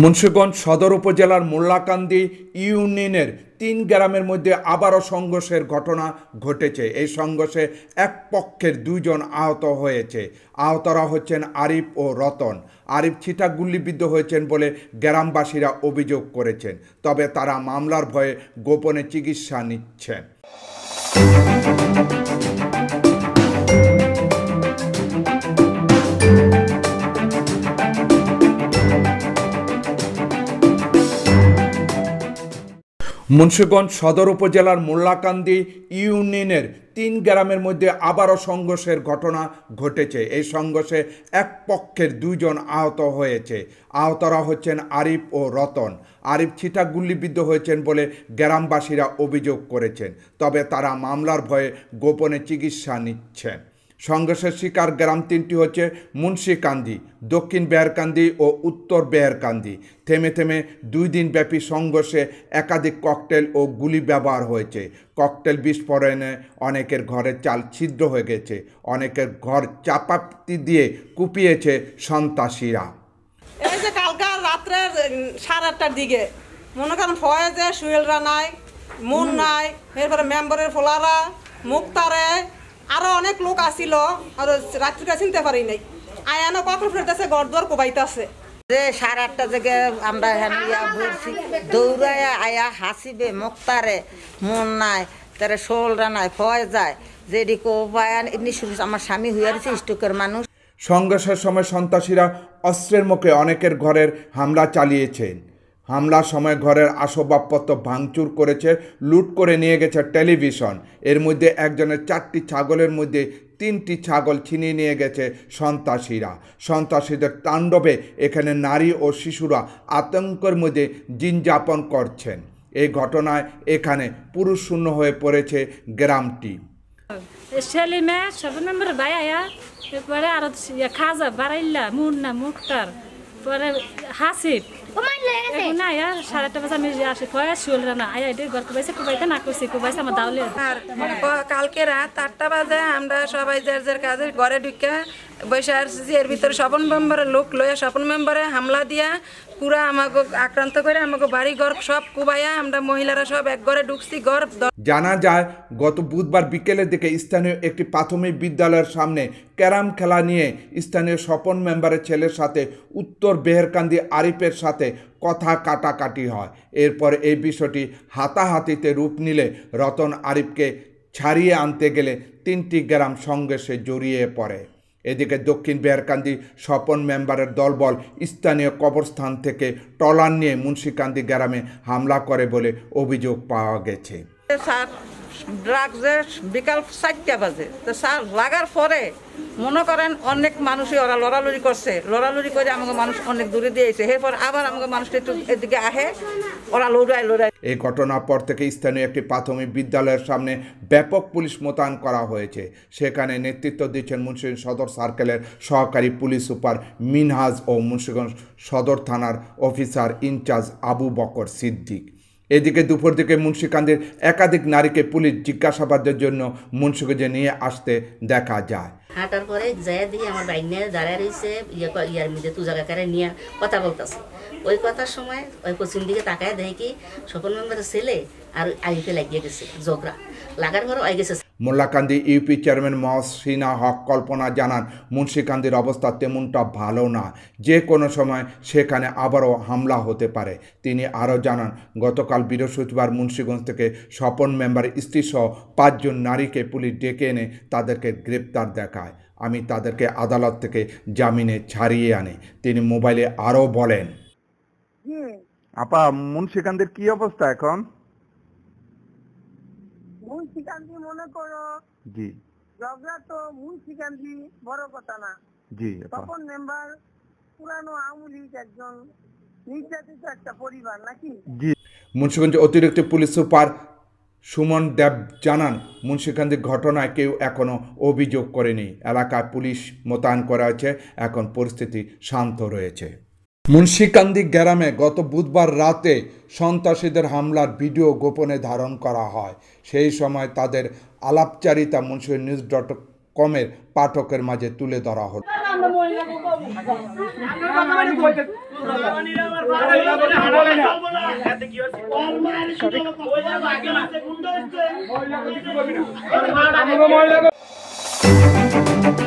মুন্সীগঞ্জ সদর উপজেলার মোল্লাকান্দি ইউনিয়নের তিন গ্রামের মধ্যে আবারও সংঘর্ষের ঘটনা ঘটেছে এই সংঘর্ষে এক পক্ষের দুইজন আহত হয়েছে আহতরা হচ্ছেন আরিফ ও রতন আরিফ ছিটা গুল্লিবিদ্ধ হয়েছেন বলে গ্রামবাসীরা অভিযোগ করেছেন তবে তারা মামলার ভয়ে গোপনে চিকিৎসা নিচ্ছেন মুন্সীগঞ্জ সদর উপজেলার মোল্লাকান্দি ইউনিয়নের তিন গ্রামের মধ্যে আবারও সংঘর্ষের ঘটনা ঘটেছে এই সংঘর্ষে এক পক্ষের দুজন আহত হয়েছে আহতরা হচ্ছেন আরিফ ও রতন আরিফ ছিটা গুল্লিবিদ্ধ হয়েছেন বলে গ্রামবাসীরা অভিযোগ করেছেন তবে তারা মামলার ভয়ে গোপনে চিকিৎসা নিচ্ছেন সংঘর্ষের শিকার গ্রাম তিনটি হচ্ছে মুন্সিকান্দি দক্ষিণ বেয়ারকান্দি ও উত্তর বেয়ারকান্দি থেমে থেমে দুই দিনব্যাপী সংঘর্ষে একাধিক ককটেল ও গুলি ব্যবহার হয়েছে ককটেল বিস্ফোরণে অনেকের ঘরের চাল ছিদ্র হয়ে গেছে অনেকের ঘর চাপাতি দিয়ে কুপিয়েছে সন্ত্রাসীরা এই যে রাত্রে সাড়ে আটটার দিকে মনে করেন ফয়েজে সুহেলরা নাই মুন নাই এরপরে মেম্বারের ফোলারা মুক্তারে আরো অনেক লোক আসিল আর রাত্রিটা চিনতে পারি নাই আয়ানো কখন ফেরতেছে ঘর দর কোবাইতেছে যে সাড়ে আটটা থেকে আমরা হ্যান ইয়া ঘুরছি দৌড়ায় আয়া হাসিবে মুক্তারে মন নাই তারা শোলরা নাই ফয় যায় যেদি যেটি কোবায় আমার স্বামী হইয়াছে স্টোকের মানুষ সংঘর্ষের সময় সন্ত্রাসীরা অস্ত্রের মুখে অনেকের ঘরের হামলা চালিয়েছেন হামলার সময় ঘরের আসবাবপত্র ভাঙচুর করেছে লুট করে নিয়ে গেছে টেলিভিশন এর মধ্যে একজনের চারটি ছাগলের মধ্যে তিনটি ছাগল ছিনিয়ে নিয়ে গেছে সন্ত্রাসীরা সন্ত্রাসীদের তাণ্ডবে এখানে নারী ও শিশুরা আতঙ্কের মধ্যে জিনযাপন করছেন এই ঘটনায় এখানে পুরুষ শূন্য হয়ে পড়েছে গ্রামটি খাজা মুন্না মুক্তার পরে হাসিফ এখন আয়া সাড়ে আটটা বাজে আমি আসি কয়ে শুয়েল না আয়া এটা ঘর কোবাইছে কোবাইতে না করছি কোবাইছে আমার দাউলে আর কালকে রাত বাজে আমরা সবাই যার যার কাজে ঘরে ঢুকে বৈশাখ এর ভিতরে স্বপন মেম্বারের লোক লইয়া স্বপন মেম্বারে হামলা দিয়া পুরা আমাকে আক্রান্ত করে আমাকে বাড়ি ঘর সব কুবাইয়া আমরা মহিলারা সব এক ঘরে ঢুকছি ঘর জানা যায় গত বুধবার বিকেলের দিকে স্থানীয় একটি প্রাথমিক বিদ্যালয়ের সামনে ক্যারাম খেলা নিয়ে স্থানীয় স্বপন মেম্বারের ছেলের সাথে উত্তর বেহেরকান্দি আরিফের সাথে কথা কাটাকাটি হয় এরপর এই বিষয়টি হাতাহাতিতে রূপ নিলে রতন আরিফকে ছাড়িয়ে আনতে গেলে তিনটি গ্রাম সঙ্গে সে জড়িয়ে পড়ে এদিকে দক্ষিণ বেহারকান্দি স্বপন মেম্বারের দলবল স্থানীয় কবরস্থান থেকে টলার নিয়ে মুন্সিকান্দি গ্রামে হামলা করে বলে অভিযোগ পাওয়া গেছে স্যার ড্রাগসের বিকাল চারটা বাজে তো স্যার লাগার পরে মনে করেন অনেক মানুষই ওরা লড়ালড়ি করছে লড়ালড়ি করে আমাকে মানুষ অনেক দূরে দিয়েছে এরপর আবার আমাকে মানুষ একটু এদিকে আহে ওরা লড়াই লড়াই এই ঘটনার পর থেকে স্থানীয় একটি প্রাথমিক বিদ্যালয়ের সামনে ব্যাপক পুলিশ মোতায়েন করা হয়েছে সেখানে নেতৃত্ব দিচ্ছেন মুন্সিগঞ্জ সদর সার্কেলের সহকারী পুলিশ সুপার মিনহাজ ও মুন্সিগঞ্জ সদর থানার অফিসার ইনচার্জ আবু বকর সিদ্দিক এদিকে দুপুর দিকে মুন্সিকান্দের একাধিক নারীকে পুলিশ জিজ্ঞাসাবাদের জন্য মুন্সিগঞ্জে নিয়ে আসতে দেখা যায় হাঁটার পরে যায় দিয়ে আমার নিয়ে দাঁড়ায় রয়েছে ইয়ার মধ্যে তু করে নিয়ে কথা বলতেছে ওই কথার সময় ওই পশ্চিম দিকে তাকায় দেখি সকল মেম্বারের ছেলে আর আলিফে লাগিয়ে গেছে ঝগড়া হয়ে গেছে মোল্লাকান্দি ইউপি চেয়ারম্যান মহসিনা হক কল্পনা জানান মুন্সিকান্দির অবস্থা তেমনটা ভালো না যে কোনো সময় সেখানে আবারও হামলা হতে পারে তিনি আরও জানান গতকাল বৃহস্পতিবার মুন্সীগঞ্জ থেকে স্বপন মেম্বার স্ত্রীসহ পাঁচজন নারীকে পুলিশ ডেকে এনে তাদেরকে গ্রেপ্তার দেখায় আমি তাদেরকে আদালত থেকে জামিনে ছাড়িয়ে আনি তিনি মোবাইলে আরও বলেন আপা মুন্সিকান্দির কি অবস্থা এখন মুন্সিকান্দি মনে করো জি ঝগড়া তো মুন্সিকান্দি বড় কথা না জি তখন মেম্বার পুরানো আওয়ামী লীগ একজন নির্যাতিত একটা পরিবার নাকি জি মুন্সিগঞ্জ অতিরিক্ত পুলিশ সুপার সুমন দেব জানান মুন্সিকান্দি ঘটনায় কেউ এখনও অভিযোগ করেনি এলাকায় পুলিশ মোতায়েন করা হয়েছে এখন পরিস্থিতি শান্ত রয়েছে মুন্সিকান্দি গ্রামে গত বুধবার রাতে সন্ত্রাসীদের হামলার ভিডিও গোপনে ধারণ করা হয় সেই সময় তাদের আলাপচারিতা মুন্সি নিউজ ডট কমের পাঠকের মাঝে তুলে ধরা হল মহিলা